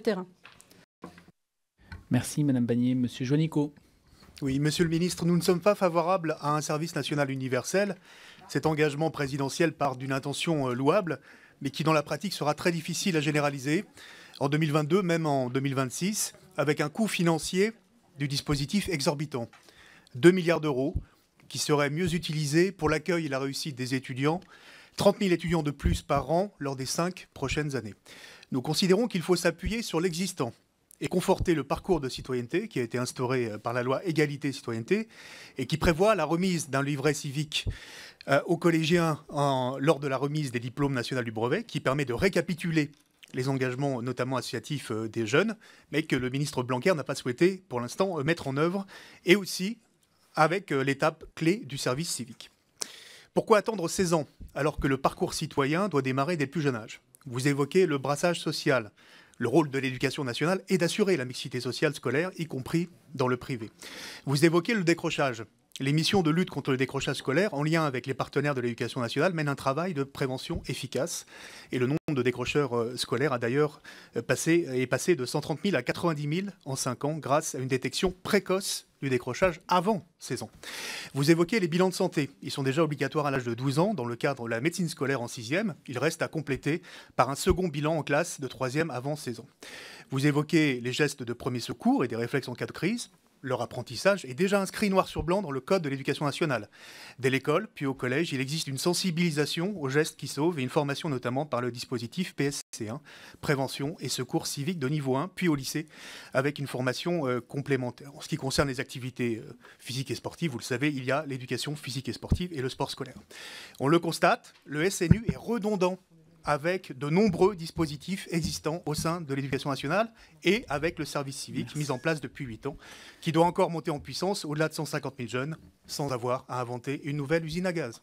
terrain. Merci Madame Bagnier. Monsieur Joannico. Oui, Monsieur le Ministre, nous ne sommes pas favorables à un service national universel. Cet engagement présidentiel part d'une intention euh, louable, mais qui dans la pratique sera très difficile à généraliser en 2022, même en 2026, avec un coût financier du dispositif exorbitant. 2 milliards d'euros qui seraient mieux utilisés pour l'accueil et la réussite des étudiants 30 000 étudiants de plus par an lors des cinq prochaines années. Nous considérons qu'il faut s'appuyer sur l'existant et conforter le parcours de citoyenneté qui a été instauré euh, par la loi Égalité Citoyenneté et qui prévoit la remise d'un livret civique euh, aux collégiens lors de la remise des diplômes nationaux du brevet qui permet de récapituler les engagements notamment associatifs euh, des jeunes, mais que le ministre Blanquer n'a pas souhaité pour l'instant mettre en œuvre, et aussi avec l'étape clé du service civique. Pourquoi attendre 16 ans alors que le parcours citoyen doit démarrer dès le plus jeune âge. Vous évoquez le brassage social. Le rôle de l'éducation nationale est d'assurer la mixité sociale scolaire, y compris dans le privé. Vous évoquez le décrochage. Les missions de lutte contre le décrochage scolaire, en lien avec les partenaires de l'éducation nationale, mènent un travail de prévention efficace. Et le nombre de décrocheurs euh, scolaires a d'ailleurs euh, passé, est passé de 130 000 à 90 000 en 5 ans grâce à une détection précoce décrochage avant saison. Vous évoquez les bilans de santé. Ils sont déjà obligatoires à l'âge de 12 ans dans le cadre de la médecine scolaire en 6e. Il reste à compléter par un second bilan en classe de 3e avant saison. Vous évoquez les gestes de premier secours et des réflexes en cas de crise leur apprentissage est déjà inscrit noir sur blanc dans le Code de l'éducation nationale. Dès l'école, puis au collège, il existe une sensibilisation aux gestes qui sauvent et une formation notamment par le dispositif PS Hein. prévention et secours civique de niveau 1, puis au lycée, avec une formation euh, complémentaire. En ce qui concerne les activités euh, physiques et sportives, vous le savez, il y a l'éducation physique et sportive et le sport scolaire. On le constate, le SNU est redondant avec de nombreux dispositifs existants au sein de l'éducation nationale et avec le service civique mis en place depuis 8 ans, qui doit encore monter en puissance au-delà de 150 000 jeunes sans avoir à inventer une nouvelle usine à gaz.